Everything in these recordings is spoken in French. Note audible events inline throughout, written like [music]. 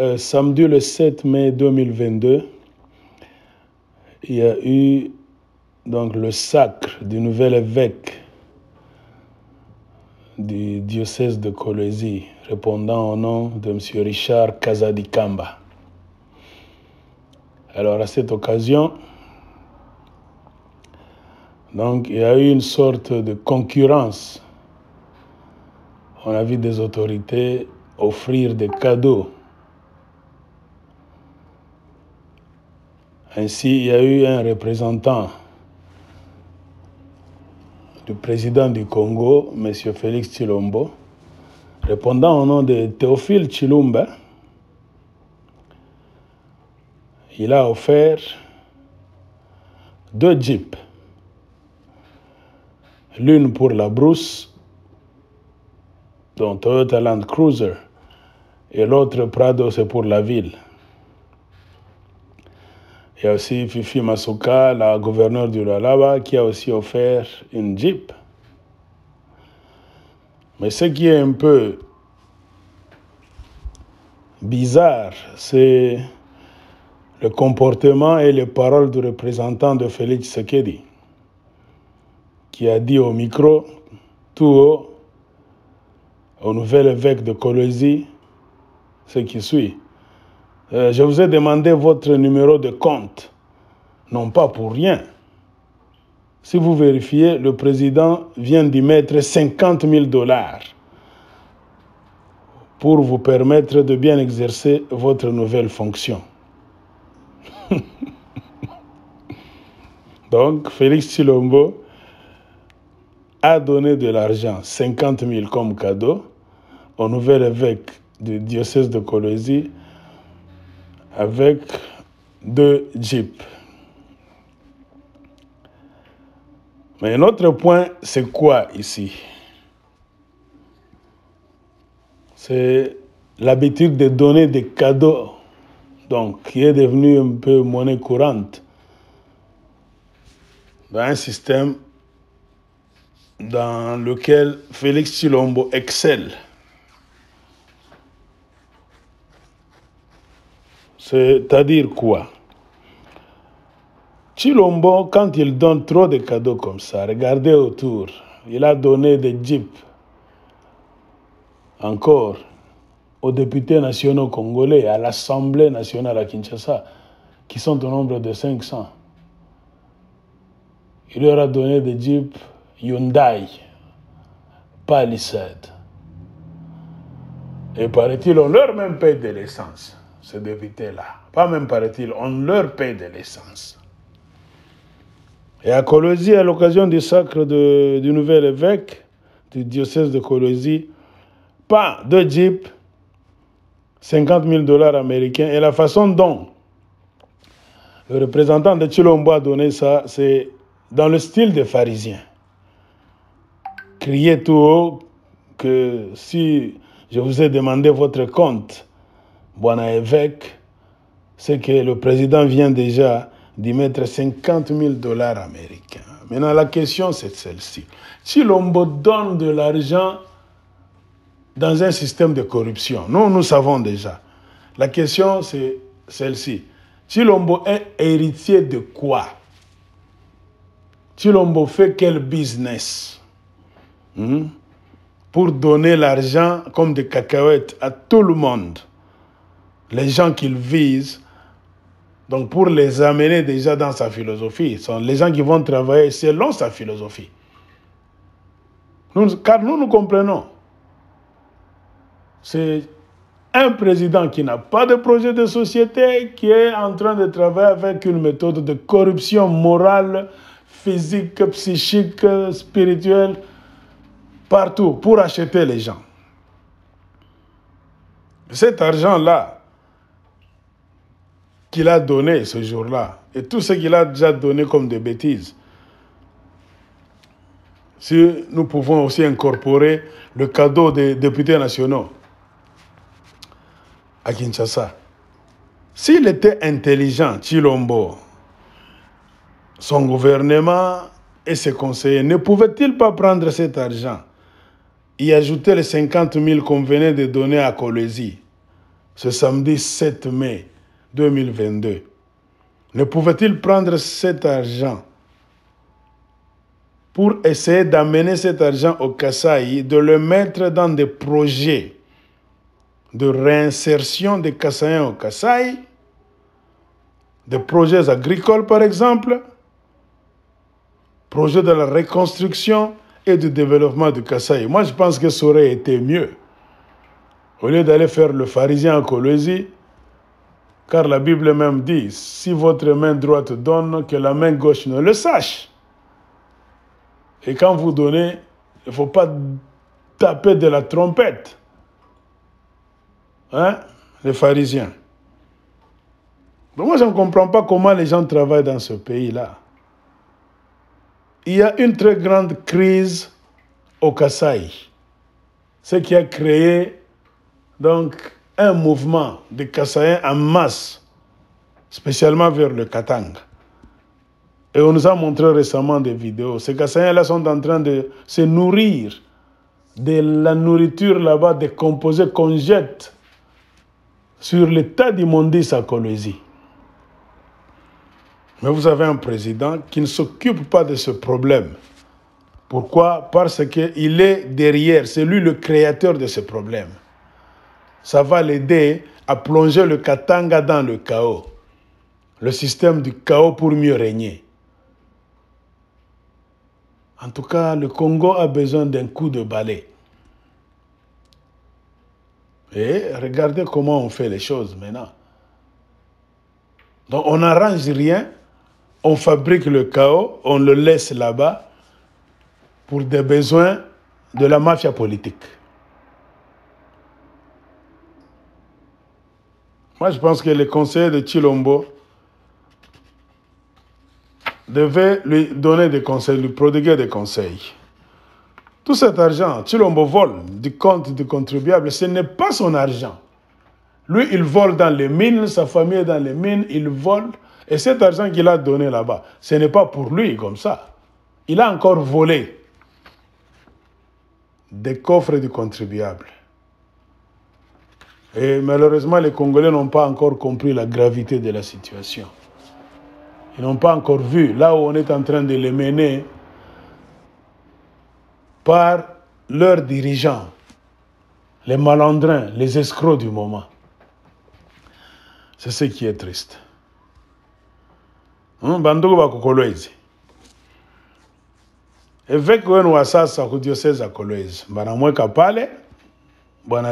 Euh, samedi le 7 mai 2022, il y a eu donc le sacre du nouvel évêque du diocèse de Colésie, répondant au nom de M. Richard Kazadikamba. Alors à cette occasion, donc il y a eu une sorte de concurrence. On a vu des autorités offrir des cadeaux Ainsi, il y a eu un représentant du président du Congo, M. Félix Chilombo, répondant au nom de Théophile Chilumba. Il a offert deux jeeps, l'une pour la brousse, dont Toyota Land Cruiser, et l'autre Prado, c'est pour la ville. Il y a aussi Fifi Masuka, la gouverneure du Lalaba, qui a aussi offert une Jeep. Mais ce qui est un peu bizarre, c'est le comportement et les paroles du représentant de Félix Sekedi, qui a dit au micro, tout haut, au nouvel évêque de Colosie, ce qui suit. Euh, je vous ai demandé votre numéro de compte. Non pas pour rien. Si vous vérifiez, le président vient d'y mettre 50 000 dollars pour vous permettre de bien exercer votre nouvelle fonction. [laughs] Donc, Félix Silombo a donné de l'argent, 50 000 comme cadeau, au nouvel évêque du diocèse de Colosie, avec deux jeeps. Mais un autre point, c'est quoi ici C'est l'habitude de donner des cadeaux, donc qui est devenue un peu monnaie courante dans un système dans lequel Félix Chilombo excelle. C'est-à-dire quoi Chilombo, quand il donne trop de cadeaux comme ça, regardez autour, il a donné des jeeps encore aux députés nationaux congolais, à l'Assemblée nationale à Kinshasa, qui sont au nombre de 500. Il leur a donné des jeeps Hyundai, Palisade. Et paraît-il, on leur même paye de l'essence ces députés-là. Pas même, paraît-il, on leur paye de l'essence. Et à Colosie, à l'occasion du sacre du nouvel évêque du diocèse de Colosie, pas de jeep, 50 000 dollars américains. Et la façon dont le représentant de Chilombo a donné ça, c'est dans le style des pharisiens. Crier tout haut que si je vous ai demandé votre compte, Bwana Évêque, c'est que le président vient déjà d'y mettre 50 000 dollars américains. Maintenant, la question, c'est celle-ci. Si l'on donne de l'argent dans un système de corruption, nous, nous savons déjà. La question, c'est celle-ci. Chilombo est héritier de quoi Chilombo fait quel business hmm? pour donner l'argent comme des cacahuètes à tout le monde les gens qu'il vise, donc pour les amener déjà dans sa philosophie, sont les gens qui vont travailler selon sa philosophie. Nous, car nous, nous comprenons. C'est un président qui n'a pas de projet de société, qui est en train de travailler avec une méthode de corruption morale, physique, psychique, spirituelle, partout, pour acheter les gens. Cet argent-là, qu'il a donné ce jour-là et tout ce qu'il a déjà donné comme des bêtises. Si nous pouvons aussi incorporer le cadeau des députés nationaux à Kinshasa. S'il était intelligent, Chilombo, son gouvernement et ses conseillers ne pouvaient-ils pas prendre cet argent et ajouter les 50 000 qu'on venait de donner à Colésie ce samedi 7 mai 2022. Ne pouvait-il prendre cet argent pour essayer d'amener cet argent au Kassai, de le mettre dans des projets de réinsertion des Kassaïens au Kassai, des projets agricoles par exemple, projets de la reconstruction et du développement du Kassai. Moi, je pense que ça aurait été mieux. Au lieu d'aller faire le pharisien en Colosie, car la Bible même dit, si votre main droite donne, que la main gauche ne le sache. Et quand vous donnez, il ne faut pas taper de la trompette. Hein? Les pharisiens. moi, je ne comprends pas comment les gens travaillent dans ce pays-là. Il y a une très grande crise au Kassai, ce qui a créé donc un mouvement de Kassaïens en masse, spécialement vers le Katang. Et on nous a montré récemment des vidéos. Ces Kassaïens-là sont en train de se nourrir de la nourriture là-bas, des composés qu'on jette sur l'état tas à Colésie. Mais vous avez un président qui ne s'occupe pas de ce problème. Pourquoi Parce qu'il est derrière, c'est lui le créateur de ce problème ça va l'aider à plonger le Katanga dans le chaos, le système du chaos pour mieux régner. En tout cas, le Congo a besoin d'un coup de balai. Et regardez comment on fait les choses maintenant. Donc on n'arrange rien, on fabrique le chaos, on le laisse là-bas pour des besoins de la mafia politique. Moi, je pense que les conseillers de Chilombo devaient lui donner des conseils, lui prodiguer des conseils. Tout cet argent, Chilombo vole du compte du contribuable, ce n'est pas son argent. Lui, il vole dans les mines, sa famille est dans les mines, il vole. Et cet argent qu'il a donné là-bas, ce n'est pas pour lui comme ça. Il a encore volé des coffres du contribuable. Et malheureusement, les Congolais n'ont pas encore compris la gravité de la situation. Ils n'ont pas encore vu là où on est en train de les mener par leurs dirigeants, les malandrins, les escrocs du moment. C'est ce qui est triste. Hmm,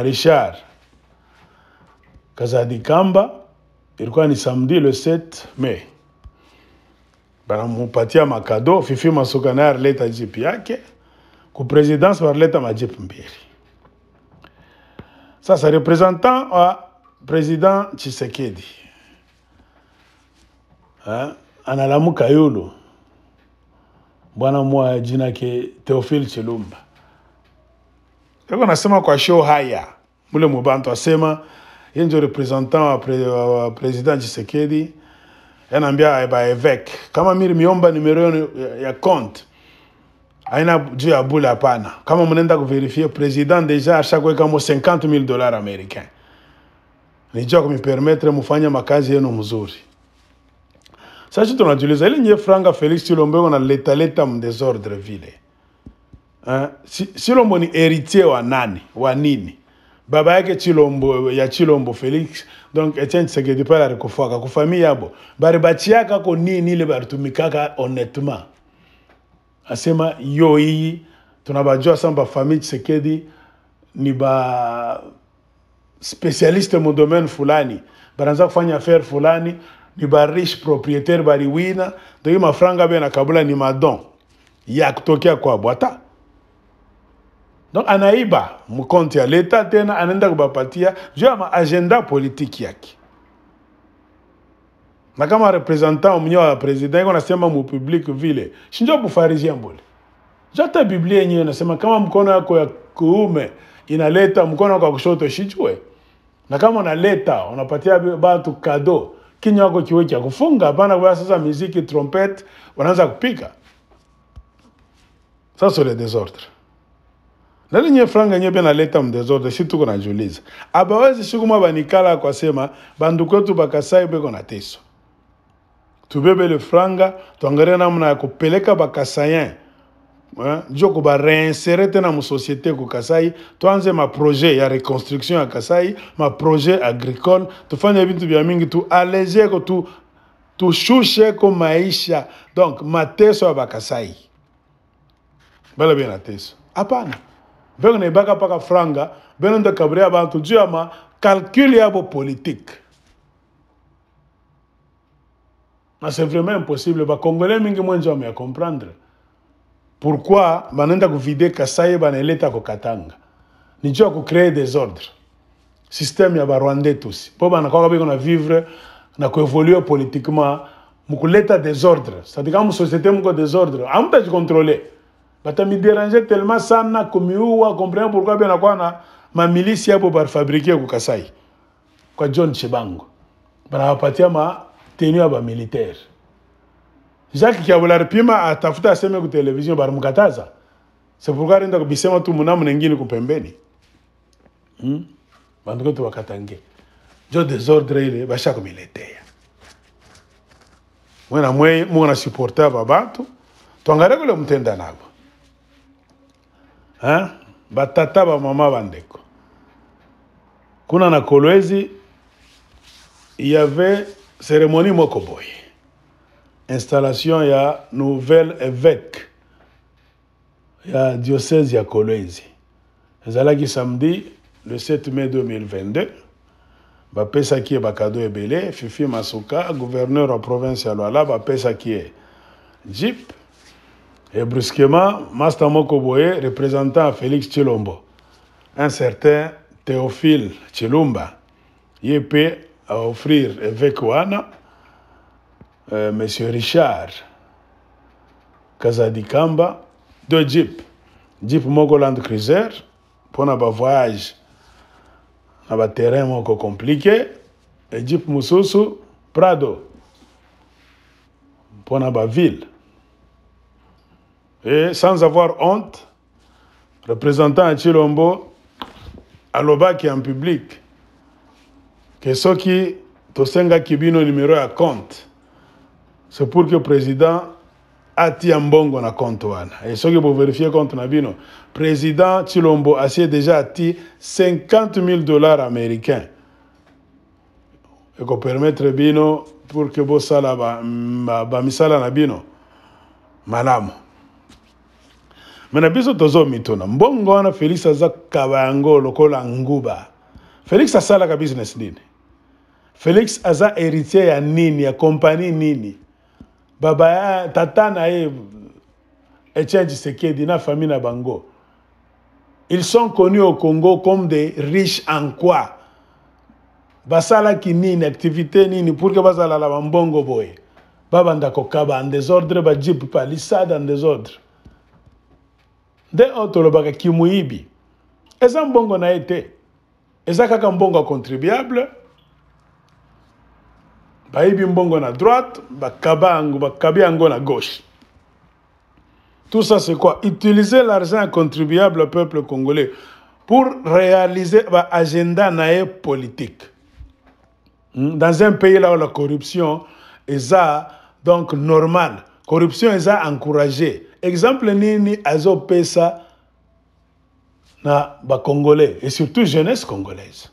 richard Kazadikamba, ilikuwa ni samedi le 7 mai banamupatia makado. Fifi Masuka naye alileta jipi yake ku presidence, walileta majip mbili. Sasa representant wa president Tshisekedi ha? analamuka yulu bwana mwa jina ke Theophile Chilumba, iko nasema kwa show haya mule mubantu asema ye ndio representant wa, euh, pre, wa president Chisekedi yanaambia eh ba evêque kama mimi miomba numero euh, ya compte aina juu ya bula hapana. Kama mnaenda kuverifie president deja ashakuweka mo 50000 dollars americain, nijua kumipermetre mufanye makazi yenu mzuri. Sasa tunajiuliza ile nye franga Felix Chilombo na leta leta mdesordre vile eh? Si, Chilombo ni heritier wa nani wa nini? baba yake chilombo ya chilombo felix donc etienne tshisekedi pale alikufaka kufamia yabo baribachiakako nini ile baritumikaka honnetement asema yo iyi tunabajua sana bafamie chisekedi ni ba spesialiste mu domaine fulani baranza kufanya affaire fulani ni bariche proprietaire bariwina ndoki mafranga abe na kabula ni madon ya kutokea kwabo hata donc anaiba mkonti ya leta tena anaenda kubapatia juu ya maagenda politiki yake na kama representant mwenyewe wa president iko nasema mupublic vile shinjo bufarizia mbole jata biblia yenyewe nasema kama mkono yako ya kuume inaleta mkono wako wa kushoto shijue na kama unaleta unapatia batu kado kinywa wako kiweki ya kufunga bana kwa sasa miziki trompet wanaanza kupika sasa c'est le désordre nani nye franga nye pia naleta mdesordre si tuko na juliza abawezi ah siku mwa banikala kwa sema banduku yetu bakasai beko na teso tubebele franga tuangalie namna ya kupeleka bakasayen njo kubareinsérer tena musosiété ku kasai tuanze maprojet ya reconstruction ya kasai maprojet agricole tufanye vintu vya mingi tualejeko tu, tushusheko maisha donc mateso ya bakasai bala bia na teso hapana venge baka paka franga beno nda kabri ya bantu calcul ya macalcule yabo politike na ah, c'est vraiment impossible ba Congolais mingi mwenzi bame ya comprendre pourquoi banenda kuvide kasai banaeleta kokatanga ni juu ya kocréer desordre systeme ya barwandais tusi mpo banakaka biko na vivre na koévolue politiquement mokuleta desordre c'est-à-dire kama mosociété moko desordre amutajikontrole batamiderange tellement sana kumiua comprendre pourquoi bien nakuwa na mamilisi hapo barifabrike kukasai kwa john chibango banawapatia matenu ya bamilitaire jacques kiabula atafuta aseme ku television barimkataza sepurkua kubisema tu munamu kupembeni hmm? bantu kwetu wakatange njo desordre ile bashakumiletea mwena mwe muna supporta ba bantu twangalie nabo hein? batata mama bandeko kuna na kolwezi yave cérémonie moko nouvelle installation ya nouvel évêque ya diocèse ya kolwezi ezalaki samedi le 7 mai 2022 un cadeau de Bélé. fifi masuka gouverneur en province ya lwala cadeau ki jeep et brusquement, Mastamoko boe représentant Félix Chilombo, un certain Théophile Chilumba, Yépé à offrir avec Wana, euh, M. Richard Kazadikamba, deux jeeps. Jeep Mogoland Cruiser, pour un voyage dans un terrain compliqué, et Jeep Mususu Prado, pour une ville. Et sans avoir honte, représentant à qui est en public que qui est bino numéro de compte c'est pour que le président ait un bon compte wana et soki vérifier compte na président chilombo a déjà 50 000 dollars américains Et permettre bino pour que vous ba, ba me na biso tozomituna mbongo wana felix aza kaba yango lokola nguba felix asalaka business nini felix aza héritier ya nini ya kompani nini baba ya tata na ye etienne tshisekedi na famille na bango ils sont connus au congo comme des riches en quoi basalaki nini activité nini pour ke bazalala bambongo boye babanda kokaba en désordre bajipe palissade en désordre nde oyo tolobaka kimuyibi eza mbongo na ete te eza kaka mbongo ya contribuable bayibi mbongo na droite bakaba yango bakabi yango na gauche tout ça c'est quoi utiliser l'argent contribuable au peuple congolais pour réaliser l'agenda agenda ye politique hmm? dans un pays là où la corruption est donc normale corruption est encouragée exemple nini pesa na Congolais, et surtout jeunesse congolaise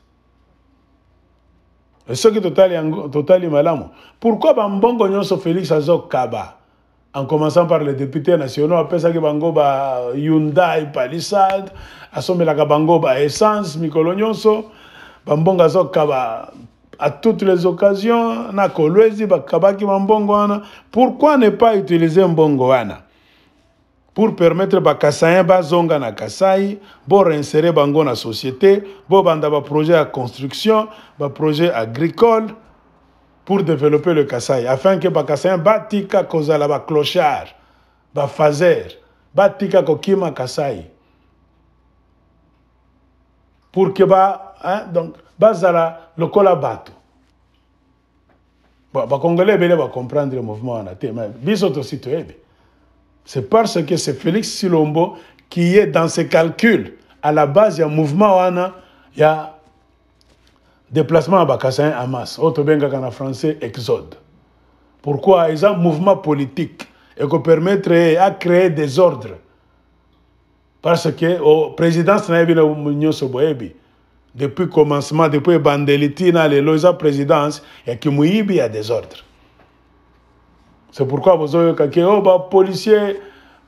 soki totali, totali malamo pourquoi Mbongo nyonso félix kaba en commençant par les députés nationaux apesaki bango ba hyundai asomela ka bango ba essence mikolo nyonso azo kaba à toutes les occasions na kolwezi bakabaki bambongo wana pourquoi ne pas utiliser mbongo wana pour permettre bakassayen bazonga na kasai réinsérer bango la société des projets à construction projets agricole pour développer le kasai afin que ke bakassayen batika kozala baclochard bafazer batika kokima kasai pour que ba, hein, donc, bazala Congolais, bato bakongole comprendre le mouvement sont te biso tosi c'est parce que c'est Félix Silombo qui est dans ses calculs. À la base, il y a mouvement il y a déplacement à Bakassin à masse. Autre bien en français, exode. Pourquoi Ils ont un mouvement politique et qui permettre à créer des ordres. Parce que au président depuis le commencement, depuis dans les lois présidence, il y a des ordres c'est pourquoi bozoyokaki oyo oh, bapolisier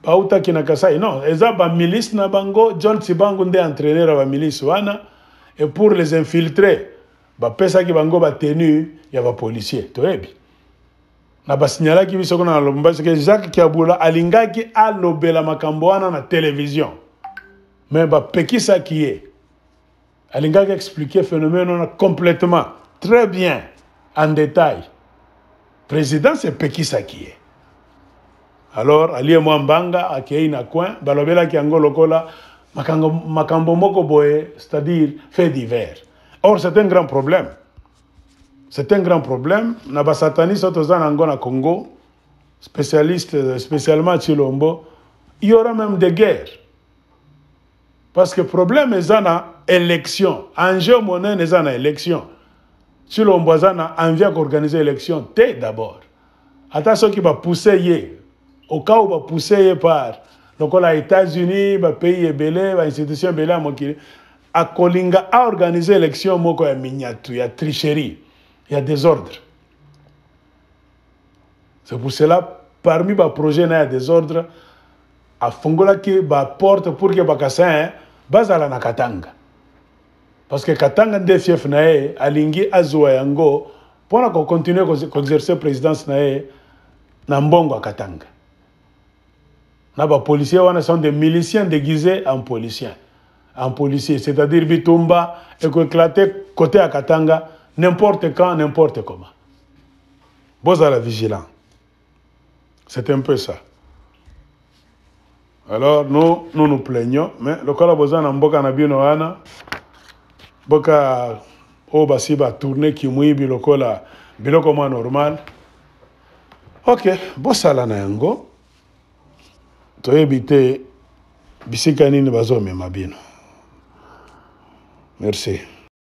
bautaki na kasai non eza bamilice na bango john sibangu nde entraîneur la milice wana et pour les infiltrer bapesaki bango batenu ya bapolisier toyebi na basinyalaki biso kuna na lubumbashi ke jacques kiabula alingaki alobela makambo wana na télévision me bapekisaki ye alingaki expliquer phénomène complètement très bien en détail président c'est qui alors alie Mwambanga, mbanga akei na coin Balobela lokola makambo, makambo moko c'est-à-dire fait divers or c'est un grand problème c'est un grand problème na satanistes oyo toza congo spécialiste spécialement chilombo il y aura même des guerres parce que problème est une élection enjeu monnaie, eza une élection si l'on a envie d'organiser l'élection, d'abord. d'abord. élection qui va pousser, au cas où il va pousser par les états-unis pays-bellé, les pays, moi qui à mokili akolinga aorganize élection moko il y a tricherie il y a désordre c'est pour cela parmi les projets il y a désordre va porte, pour que il y hein, bazala na katanga parce que katanga nde fief na ye alingi azwa yango à exercer la présidence nae, na mbongo katanga na policiers wana sont des miliciens déguisés en policiers. en policiers, c'est-à-dire bitumba ekoéclate côté à katanga n'importe quand n'importe comment être vigilant c'est un peu ça alors nous nous nous plaignons mais le boza na mboka na bino wana boka oyo basi batourne kimwibi lokola biloko mwa normal ok bosala na yango toyebi te bisika nini bazomema bino merci